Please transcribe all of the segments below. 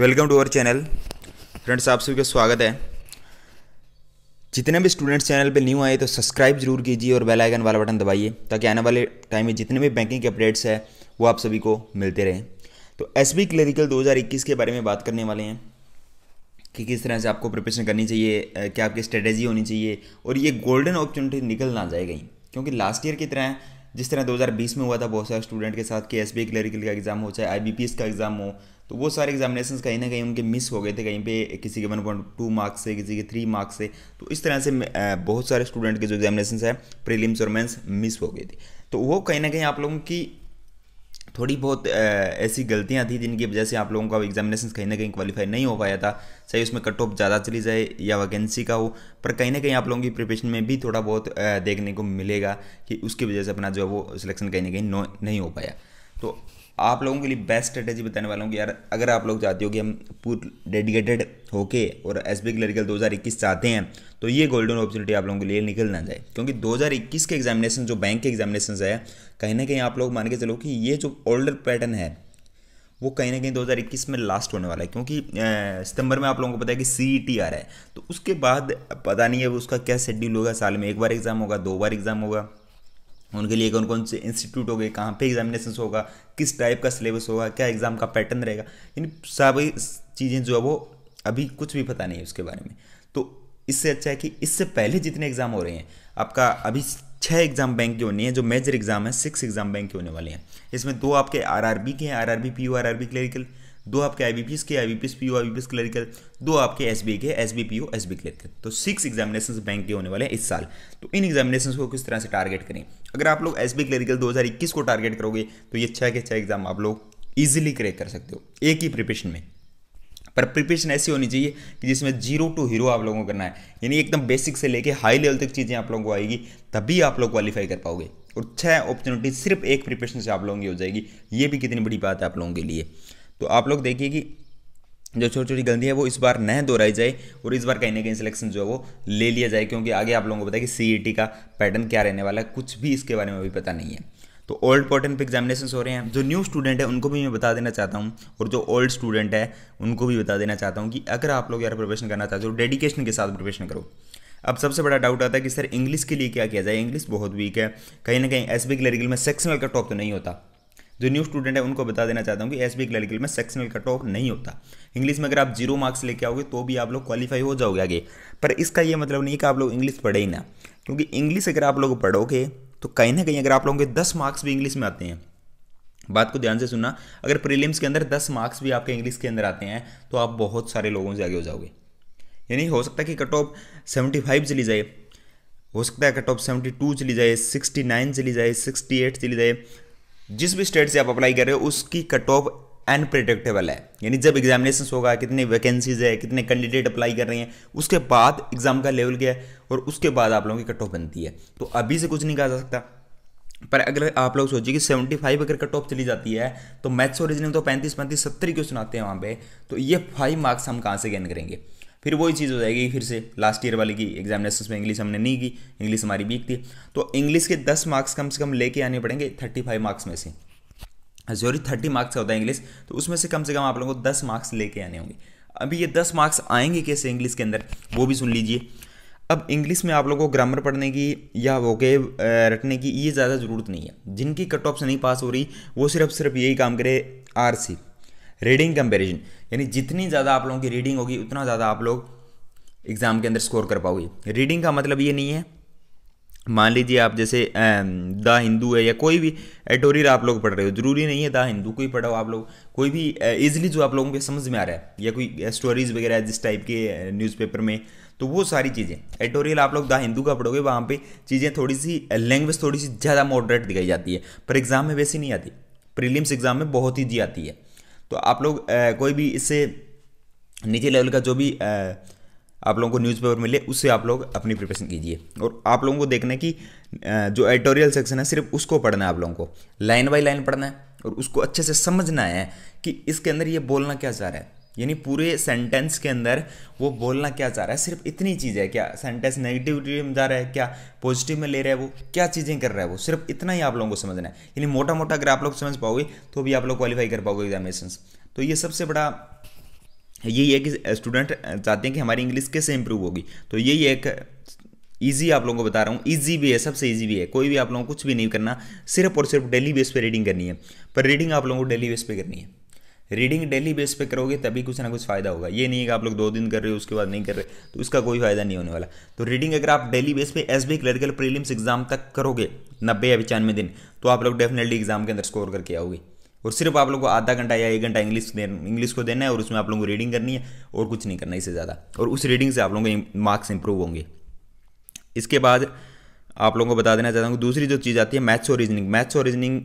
welcome to our channel friends आप सभी का स्वागत है जितने भी स्टूडेंट्स चैनल पे न्यू आए तो सब्सक्राइब जरूर कीजिए और बेल आइकन वाला बटन दबाइए ताकि आने वाले टाइम में जितने भी बैंकिंग के अपडेट्स हैं वो आप सभी को मिलते रहें तो एस बी क्लरिकल दो के बारे में बात करने वाले हैं कि किस तरह से आपको प्रिपरेशन करनी चाहिए क्या आपकी स्ट्रेटेजी होनी चाहिए और ये गोल्डन अपॉर्चुनिटी निकल ना जाएगी क्योंकि लास्ट ईयर की तरह जिस तरह 2020 में हुआ था बहुत सारे स्टूडेंट के साथ कि एस बी क्लरिकल का एग्ज़ाम हो चाहे आई का एग्ज़ाम हो तो वो सारे एग्जामिनेशन कहीं ना कहीं उनके मिस हो गए थे कहीं पे किसी के वन पॉइंट टू मार्क्स से किसी के थ्री मार्क्स से तो इस तरह से बहुत सारे स्टूडेंट के जो एग्जामिनेशन है प्रीलिम्स और मेंस मिस हो गए थे तो वो कहीं ना कहीं आप लोगों की थोड़ी बहुत ऐसी गलतियां थी जिनकी वजह से आप लोगों का एग्जामिनेशन कहीं ना कहीं क्वालिफाई नहीं हो पाया था चाहे उसमें कट ऑफ ज़्यादा चली जाए या वैकेंसी का हो पर कहीं ना कहीं आप लोगों की प्रिपरेशन में भी थोड़ा बहुत देखने को मिलेगा कि उसकी वजह से अपना जो है वो सिलेक्शन कहीं ना कहीं नहीं हो पाया तो आप लोगों के लिए बेस्ट स्ट्रेटेजी बताने वाला हूँ कि यार अगर आप लोग चाहते हो कि हम पूरी डेडिकेटेड होके और एस बी क्लरिकल दो चाहते हैं तो ये गोल्डन अपॉर्चुनिटी आप लोगों के लिए निकल ना जाए क्योंकि 2021 के एग्जामिनेशन जो बैंक के एग्जामिनेशन है कहीं ना कहीं आप लोग मान के चलो कि ये जो ओल्डर पैटर्न है वो कहीं ना कहीं 2021 में लास्ट होने वाला है क्योंकि सितंबर में आप लोगों को पता है कि सी e आ रहा है तो उसके बाद पता नहीं है उसका क्या शेड्यूल होगा साल में एक बार एग्ज़ाम होगा दो बार एग्ज़ाम होगा उनके लिए कौन कौन से इंस्टीट्यूट हो गए कहाँ पे एग्जामिनेशन होगा किस टाइप का सिलेबस होगा क्या एग्ज़ाम का पैटर्न रहेगा इन सारी चीज़ें जो है वो अभी कुछ भी पता नहीं है उसके बारे में तो इससे अच्छा है कि इससे पहले जितने एग्ज़ाम हो रहे हैं आपका अभी छः एग्ज़ाम बैंक के होनी है जो मेजर एग्ज़ाम है सिक्स एग्ज़ाम बैंक के होने वाले हैं इसमें दो आपके आर आर बी के हैं R R B P U R R B clerical दो आपके आई के I B P S P I B clerical दो आपके एस बी के S B P O S B clerical तो सिक्स एग्जामिनेशन बैंक के होने वाले हैं इस साल तो इन एग्जामिनेशन को किस तरह से टारगेट करें अगर आप लोग एस बी क्लरिकल दो हज़ार इक्कीस को टारगेट करोगे तो ये छः के छः एग्जाम आप लोग ईजिली क्रैक कर सकते हो एक ही प्रिपरेशन में पर प्रिपरेशन ऐसी होनी चाहिए कि जिसमें जीरो टू हीरो आप लोगों को करना है यानी एकदम बेसिक से लेके हाई लेवल तक चीज़ें आप लोगों को आएगी तभी आप लोग क्वालिफाई कर पाओगे और छह ऑपरचुनिटी सिर्फ एक प्रिपरेशन से आप लोगों की हो जाएगी ये भी कितनी बड़ी बात है आप लोगों के लिए तो आप लोग देखिए कि जो छोटी छोटी गलती है वो इस बार न दोहराई जाए और इस बार कहीं ना कहीं सिलेक्शन जो है वो ले लिया जाए क्योंकि आगे आप लोगों को पता है कि सी e का पैटर्न क्या रहने वाला है कुछ भी इसके बारे में अभी पता नहीं है तो ओल्ड पोर्टन पे एग्जामिनेशन हो रहे हैं जो न्यू स्टूडेंट है उनको भी मैं बता देना चाहता हूँ और जो ओल्ड स्टूडेंट है उनको भी बता देना चाहता हूँ कि अगर आप लोग यार प्रिपरेशन करना चाहते हो डेडिकेशन के साथ प्रिपरेशन करो अब सबसे बड़ा डाउट आता है कि सर इंग्लिश के लिए क्या किया जाए इंग्लिश बहुत वीक है कहीं ना कहीं एस बी में सेक्शनल का टॉप तो नहीं होता जो न्यू स्टूडेंट है उनको बता देना चाहता हूँ कि एस बी क्लरिकल में सेक्शनल कट ऑफ नहीं होता इंग्लिश में अगर आप जीरो मार्क्स लेके आओगे तो भी आप लोग क्वालिफाई हो जाओगे आगे पर इसका ये मतलब नहीं कि आप लोग इंग्लिश पढ़े ही ना क्योंकि इंग्लिश अगर आप लोग पढ़ोगे तो कहीं ना कहीं अगर आप लोगों के दस मार्क्स भी इंग्लिश में आते हैं बात को ध्यान से सुनना अगर प्रीलिम्स के अंदर दस मार्क्स भी आपके इंग्लिश के अंदर आते हैं तो आप बहुत सारे लोगों से आगे हो जाओगे यानी हो सकता है कि कट ऑफ सेवेंटी फाइव चली जाए हो सकता है कट ऑफ सेवेंटी टू चली जाए सिक्सटी नाइन चली जाए सिक्सटी एट चली जाए जिस भी स्टेट से आप अप्लाई कर रहे हो उसकी कट ऑफ अनप्रिडिक्टेबल है यानी जब एग्जामिनेशन होगा कितने वैकेंसीज है कितने कैंडिडेट अप्लाई कर रहे हैं उसके बाद एग्जाम का लेवल क्या है और उसके बाद आप लोगों की कट ऑफ बनती है तो अभी से कुछ नहीं कहा जा सकता पर अगर आप लोग सोचिए कि 75 अगर कट ऑफ चली जाती है तो मैथ्स और रीजनिंग तो 35 पैंतीस सत्तर क्वेश्चन आते हैं वहाँ पे तो ये फाइव मार्क्स हम कहाँ से गेन करेंगे फिर वही चीज़ हो जाएगी फिर से लास्ट ईयर वाले की एग्जामिनेशन में इंग्लिश हमने नहीं की इंग्लिश हमारी वीक थी तो इंग्लिश के दस मार्क्स कम से कम लेके आने पड़ेंगे थर्टी फाइव मार्क्स में से जोरी थर्टी मार्क्स का होता है इंग्लिश तो उसमें से कम से कम आप लोगों को दस मार्क्स लेके आने होंगे अभी ये दस मार्क्स आएंगे कैसे इंग्लिश के अंदर वो भी सुन लीजिए अब इंग्लिश में आप लोगों को ग्रामर पढ़ने की या वोके रटने की ये ज़्यादा ज़रूरत नहीं है जिनकी कट ऑफ से नहीं पास हो रही वो सिर्फ सिर्फ यही काम करे आर सी रीडिंग कंपेरिजन यानी जितनी ज़्यादा आप लोगों की रीडिंग होगी उतना ज़्यादा आप लोग एग्ज़ाम के अंदर स्कोर कर पाओगे रीडिंग का मतलब ये नहीं है मान लीजिए आप जैसे द हिंदू है या कोई भी एटोरियल आप लोग पढ़ रहे हो जरूरी नहीं है द हिंदू को ही आप लोग कोई भी ईजिली जो आप लोगों के समझ में आ रहा है या कोई स्टोरीज वगैरह जिस टाइप के न्यूज़पेपर में तो वो सारी चीज़ें एटोरियल आप लोग द हिंदू का पढ़ोगे वहाँ पे चीज़ें थोड़ी सी लैंग्वेज थोड़ी सी ज़्यादा मॉडरेट दिखाई जाती है पर एग्ज़ाम में वैसी नहीं आती प्रीलिम्स एग्ज़ाम में बहुत ईजी आती है तो आप लोग कोई भी इससे नीचे लेवल का जो भी आप लोगों को न्यूज़पेपर मिले उससे आप लोग अपनी प्रिपरेशन कीजिए और आप लोगों को देखना है कि जो एडिटोरियल सेक्शन है सिर्फ उसको पढ़ना है आप लोगों को लाइन बाई लाइन पढ़ना है और उसको अच्छे से समझना है कि इसके अंदर ये बोलना क्या चाह रहा है यानी पूरे सेंटेंस के अंदर वो बोलना क्या चाह रहा है सिर्फ इतनी चीज़ है क्या सेंटेंस नेगेटिविटी में जा रहा है क्या पॉजिटिव में ले रहा है वो क्या चीज़ें कर रहा है वो सिर्फ इतना ही आप लोगों को समझना है यानी मोटा मोटा अगर आप लोग समझ पाओगे तो भी आप लोग क्वालिफाई कर पाओगे एग्जामिनेशन तो ये सबसे बड़ा यही है कि स्टूडेंट चाहते हैं कि हमारी इंग्लिश कैसे इंप्रूव होगी तो यही एक ईजी आप लोगों को बता रहा हूँ ईजी भी है सबसे ईजी भी है कोई भी आप लोगों को कुछ भी नहीं करना सिर्फ और सिर्फ डेली बेस पे रीडिंग करनी है पर रीडिंग आप लोगों को डेली बेस पे करनी है रीडिंग डेली बेस पे करोगे तभी कुछ ना कुछ फ़ायदा होगा ये नहीं है कि आप लोग दो दिन कर रहे हो उसके बाद नहीं कर रहे तो उसका कोई फायदा नहीं होने वाला तो रीडिंग अगर आप डेली बेस पे S B clerical prelims exam तक करोगे नब्बे या पचानवे दिन तो आप लोग डेफिनेटली एग्जाम के अंदर स्कोर करके आओगे और सिर्फ आप लोग को आधा घंटा या एक घंटा इंग्लिश इंग्लिश को देना है और उसमें आप लोगों को रीडिंग करनी है और कुछ नहीं करना इससे ज़्यादा और उस रीडिंग से आप लोगों के मार्क्स इंप्रूव होंगे इसके बाद आप लोगों को बता देना चाहता हूँ दूसरी जो चीज़ आती है मैथ्स और रीजनिंग मैथ्स और रीजनिंग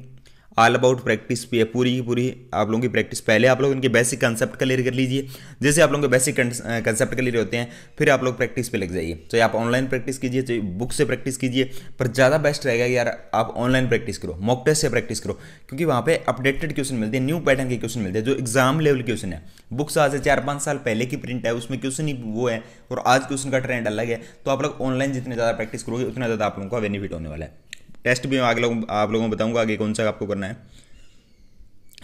ऑल अबाउट प्रैक्टिस भी है पूरी की पूरी आप लोगों की प्रैक्टिस पहले आप लोग इनके बेसिक कंसेप्ट क्लियर कर लीजिए जैसे आप लोगों के बेसिक कंसेप्ट क्लियर होते हैं फिर आप लोग प्रैक्टिस पे लग जाइए चाहे तो आप ऑनलाइन प्रैक्टिस कीजिए चाहे तो बुक से प्रैक्टिस कीजिए पर ज़्यादा बेस्ट रहेगा यार आप ऑनलाइन प्रैक्टिस करो मॉक टेस्ट से प्रैक्टिस करो क्योंकि वहाँ पर अपडेटेड क्वेश्चन मिलते हैं न्यू पैटर्न के क्वेश्चन मिलते हैं जो एग्जाम लेवल क्वेश्चन है बुक्स आज से चार पाँच साल पहले की प्रिंट है उसमें क्वेश्चन ही वो है और आज क्वेश्चन का ट्रेंड अलग है तो आप लोग ऑनलाइन जितने ज़्यादा प्रैक्टिस करोगे उतना ज़्यादा आप लोगों का बेनिफिट होने वाला है टेस्ट भी मैं आगे लोग आप लोगों को बताऊँगा आगे कौन सा आपको करना है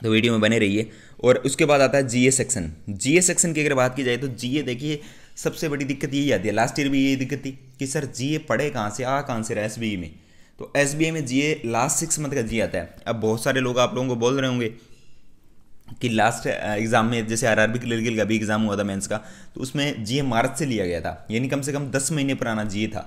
तो वीडियो में बने रहिए और उसके बाद आता है जीए सेक्शन जीए सेक्शन की अगर बात की जाए तो जीए देखिए सबसे बड़ी दिक्कत यही आती है लास्ट ईयर भी यही दिक्कत थी कि सर जीए पढ़े कहाँ से आ कहाँ से रहा एस में तो एस में जीए लास्ट सिक्स मंथ का जी आता है अब बहुत सारे लोग आप लोगों को बोल रहे होंगे कि लास्ट एग्ज़ाम uh, में जैसे आर आरबी क्लियर का भी एग्ज़ाम हुआ था मेंस का तो उसमें जीए मार्च से लिया गया था यानी कम से कम दस महीने पुराना जीए था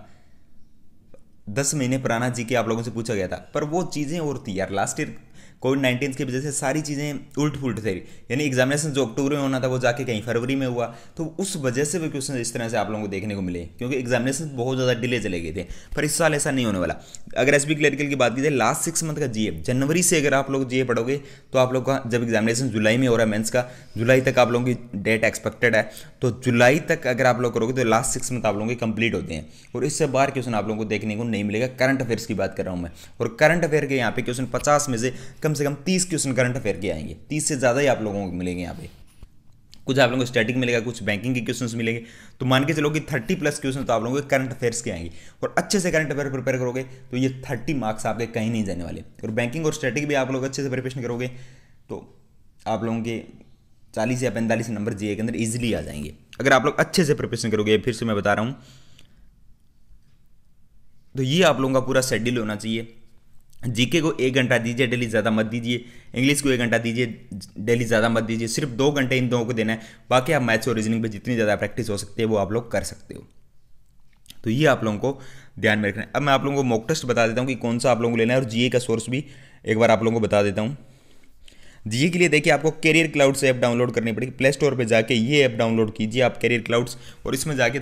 दस महीने पुराना जी के आप लोगों से पूछा गया था पर वो चीज़ें और थी यार लास्ट ईयर कोविड नाइन्टीन की वजह से सारी चीज़ें उल्ट पुलट थी यानी एग्जामिनेशन जो अक्टूबर में होना था वो जाके कहीं फरवरी में हुआ तो उस वजह से वो क्वेश्चन इस तरह से आप लोगों को देखने को मिले क्योंकि एग्जामिनेशन बहुत ज़्यादा डिले चले गए थे पर इस साल ऐसा नहीं होने वाला अगर एस क्लरिकल की बात की जाए लास्ट सिक्स मंथ का जी जनवरी से अगर आप लोग जी पढ़ोगे तो आप लोग का जब एग्जामिनेशन जुलाई में हो रहा है मेन्स का जुलाई तक आप लोगों की डेट एक्सपेक्टेड है तो जुलाई तक अगर आप लोग करोगे तो लास्ट सिक्स मंथ आप लोगों के कंप्लीट होते हैं और इससे बाहर क्वेश्चन आप लोगों को देखने को नहीं मिलेगा करंट अफेयर्स की बात कर रहा हूँ मैं और करंट अफेयर के यहाँ पे क्वेश्चन पचास में से कम से कम तीस क्वेश्चन करंट अफेयर के आएंगे तीस से ज़्यादा ही आप लोगों को मिलेंगे यहाँ पे कुछ आप लोगों को स्टैटिक मिलेगा कुछ बैंकिंग के क्वेश्चन मिलेंगे तो मान के चलो कि थर्टी प्लस क्वेश्चन तो आप लोगों के करंट अफेयर्स के आएंगे और अच्छे से करंट अफेयर प्रिपेयर करोगे तो ये थर्टी मार्क्स आपके कहीं नहीं जाने वाले और बैंकिंग और स्टैटिक भी आप लोग अच्छे से प्रिपरेशन करोगे तो आप लोगों के चालीस या पैंतालीस नंबर जी के अंदर ईजिली आ जाएंगे अगर आप लोग अच्छे से प्रिपरेशन करोगे फिर से मैं बता रहा हूँ तो ये आप लोगों का पूरा शेड्यूल होना चाहिए जीके को एक घंटा दीजिए डेली ज़्यादा मत दीजिए इंग्लिश को एक घंटा दीजिए डेली ज़्यादा मत दीजिए सिर्फ दो घंटे इन दोनों को देना है बाकी आप मैथ्स और रीजनिंग पे जितनी ज़्यादा प्रैक्टिस हो सकती है वो आप लोग कर सकते हो तो ये आप लोगों को ध्यान में रखना है अब मैं आप लोगों को मॉक टेस्ट बता देता हूँ कि कौन सा आप लोगों को लेना है और जीए का सोर्स भी एक बार आप लोगों को बता देता हूँ जी के लिए देखिए आपको कैरियर क्लाउड्स ऐप डाउनलोड करनी पड़ेगी प्ले स्टोर पर जाके ये ऐप डाउनलोड कीजिए आप कैरियर क्लाउड्स और इसमें जाके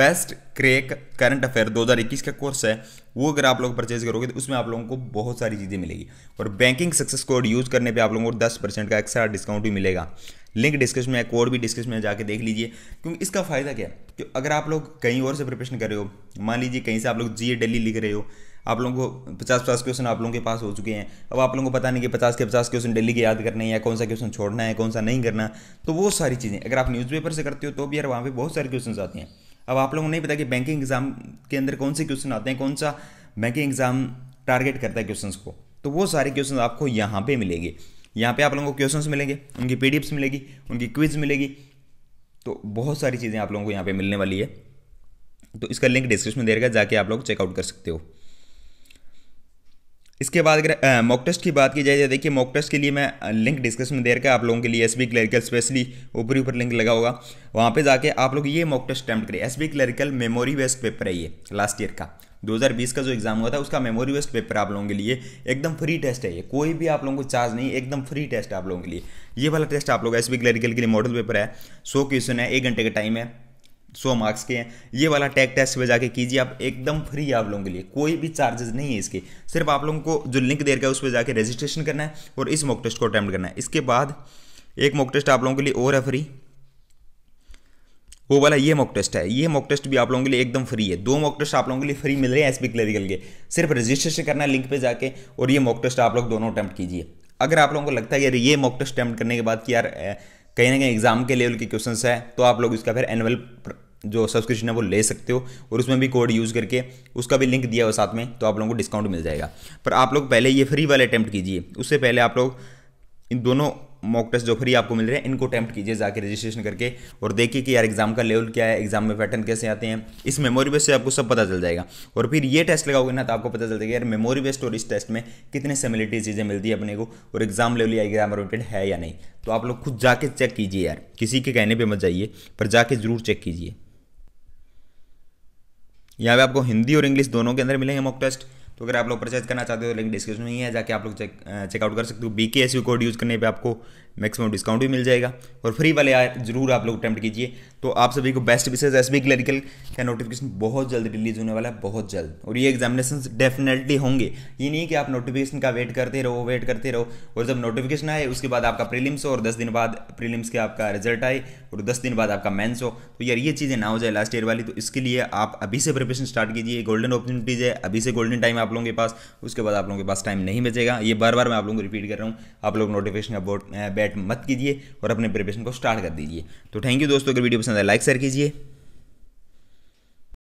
बेस्ट क्रेक करंट अफेयर 2021 का कोर्स है वो अगर आप लोग परचेज करोगे तो उसमें आप लोगों को बहुत सारी चीज़ें मिलेगी और बैंकिंग सक्सेस कोड यूज़ करने पे आप लोगों को 10 परसेंट का एक्स्ट्रा डिस्काउंट भी मिलेगा लिंक डिस्क्रिप्शन में कोड भी डिस्क्रिप्शन में जाके देख लीजिए क्योंकि इसका फ़ायदा क्या है कि अगर आप लोग कहीं और से प्रिपरेशन कर रहे हो मान लीजिए कहीं से आप लोग जी डेली लिख रहे हो आप लोगों को पचास पचास क्वेश्चन आप लोगों के पास हो चुके हैं अब आप लोगों को पता नहीं कि पचास के पचास क्वेश्चन डेली के याद करने हैं या कौन सा क्वेश्चन छोड़ना है कौन सा नहीं करना तो वो सारी चीज़ें अगर आप न्यूज़पेपर से करते हो तो भी यार वहाँ पर बहुत सारे क्वेश्चन आते हैं अब आप लोगों को नहीं पता कि बैंकिंग एग्जाम के अंदर कौन से क्वेश्चन आते हैं कौन सा बैंकिंग एग्जाम टारगेट करता है क्वेश्चन को तो वो सारे क्वेश्चन आपको यहाँ पर मिलेंगे यहाँ पे आप लोगों को क्वेश्चन मिलेंगे उनकी पी मिलेगी उनकी क्विज मिलेगी तो बहुत सारी चीज़ें आप लोगों को यहाँ पे मिलने वाली है तो इसका लिंक डिस्क्रिप्शन में दे रहेगा जाके आप लोग चेकआउट कर सकते हो इसके बाद अगर मॉक टेस्ट की बात की जाए तो देखिए मॉक टेस्ट के लिए मैं लिंक डिस्क्रिप्शन में दे रखा आप लोगों के लिए एस बी क्लरिकल स्पेशली ऊपरी ऊपर लिंक लगा होगा वहाँ पे जाके आप लोग ये मॉक टेस्ट अटैम्प्ट करें S B clerical memory based paper है ये लास्ट ईयर का 2020 का जो एग्जाम हुआ था उसका मेमोरी वेस्ट पेपर आप लोगों के लिए एकदम फ्री टेस्ट है ये कोई भी आप लोगों को चार्ज नहीं एकदम फ्री टेस्ट आप लोगों के लिए ये वाला टेस्ट आप लोग एस बी क्लरिकल के लिए मॉडल पेपर है सौ क्वेश्चन है एक घंटे का टाइम है सौ मार्क्स के हैं ये वाला टैग टेस्ट पे जाके कीजिए आप एकदम फ्री है आप लोगों के लिए कोई भी चार्जेस नहीं है इसके सिर्फ आप लोगों को जो लिंक दे रखा है उस पर जाके रजिस्ट्रेशन करना है और इस मॉक टेस्ट को अटैम्प्ट करना है इसके बाद एक मॉक टेस्ट आप लोगों के लिए और है फ्री वो वाला ये मॉक टेस्ट है ये मॉक टेस्ट भी आप लोगों के लिए एकदम फ्री है दो मॉक टेस्ट आप लोगों के लिए फ्री मिल रहे हैं एसपी क्लरिकल के सिर्फ रजिस्ट्रेशन करना है लिंक पर जाके और ये मॉक टेस्ट आप लोग दोनों अटैम्प्ट कीजिए अगर आप लोगों को लगता है यार ये मॉक टेस्ट अटैम्प्ट करने के बाद कि यार कहीं ना कहीं एग्जाम के लेवल के क्वेश्चंस है तो आप लोग इसका फिर एनुअल जो सब्सक्रिप्शन है वो ले सकते हो और उसमें भी कोड यूज़ करके उसका भी लिंक दिया हुआ साथ में तो आप लोगों को डिस्काउंट मिल जाएगा पर आप लोग पहले ये फ्री वाले अटैम्प्ट कीजिए उससे पहले आप लोग इन दोनों मॉक टेस्ट जो फ्री आपको मिल रहे हैं इनको अटैम्प्ट कीजिए जाके रजिस्ट्रेशन करके और देखिए कि यार एग्जाम का लेवल क्या है एग्जाम में पैटर्न कैसे आते हैं इस मेमोरी बेस से आपको सब पता चल जाएगा और फिर ये टेस्ट लगाओगे ना तो आपको पता चल जाएगा यार मेमोरी बेस्ट और इस टेस्ट में कितने सिमिलिटी चीज़ें मिलती है अपने को और एग्जाम लेवल या एग्जाम रिलेटेड है या नहीं तो आप लोग खुद जाके चेक कीजिए यार किसी के कहने पर मत जाइए पर जाके जरूर चेक कीजिए यहाँ पे आपको हिंदी और इंग्लिश दोनों के अंदर मिलेंगे मॉक टेस्ट तो अगर आप लोग परचेज करना चाहते हो लिंक डिस्क्रिप्शन में ही है जाके आप लोग चेक चेकआउट कर सकते हो बी के एस यू कोड यूज़ करने पे आपको मैक्सिमम डिस्काउंट भी मिल जाएगा और फ्री वाले आए जरूर आप लोग अटैम्प्ट कीजिए तो आप सभी को best wishes S B clerical का नोटिफिकेशन बहुत जल्द रिलीज होने वाला है बहुत जल्द और ये एग्जामिनेशन डेफिनेटली होंगे ये नहीं कि आप नोटिफिकेशन का वेट करते रहो वेट करते रहो और जब नोटिफिकेशन आए उसके बाद आपका प्रीलिम्स हो और दस दिन बाद प्रीलिम्स के आपका रिजल्ट आए और दस दिन बाद आपका मेन्स हो तो यार ये चीज़ें ना हो जाए लास्ट ईयर वाली तो इसके लिए आप अभी से प्रिपरेशन स्टार्ट कीजिए गोल्डन अपॉर्चुनिटीज़ है अभी से गोल्डन टाइम आप लोगों के पास उसके बाद आप लोगों के पास टाइम नहीं बचेगा ये बार बार मैं आप लोगों को रिपीट कर रहा हूँ आप लोग नोटिफिकेशन का बोर्ड बैट मत कीजिए और अपने प्रिपरेशन को स्टार्ट कर दीजिए तो थैंक यू दोस्तों अगर वीडियो पसंद है लाइक शेयर कीजिए